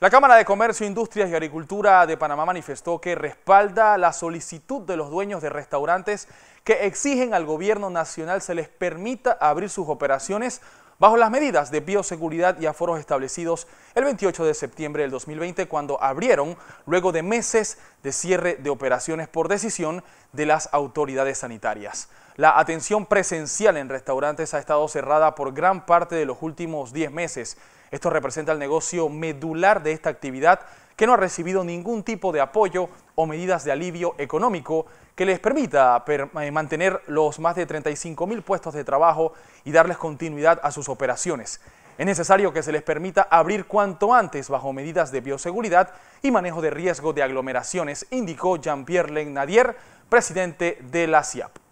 La Cámara de Comercio, Industrias y Agricultura de Panamá manifestó que respalda la solicitud de los dueños de restaurantes que exigen al gobierno nacional se les permita abrir sus operaciones bajo las medidas de bioseguridad y aforos establecidos el 28 de septiembre del 2020 cuando abrieron luego de meses de cierre de operaciones por decisión de las autoridades sanitarias. La atención presencial en restaurantes ha estado cerrada por gran parte de los últimos 10 meses. Esto representa el negocio medular de esta actividad que no ha recibido ningún tipo de apoyo o medidas de alivio económico que les permita eh, mantener los más de 35 mil puestos de trabajo y darles continuidad a sus operaciones. Es necesario que se les permita abrir cuanto antes bajo medidas de bioseguridad y manejo de riesgo de aglomeraciones, indicó Jean-Pierre Legnadier, presidente de la CIAP.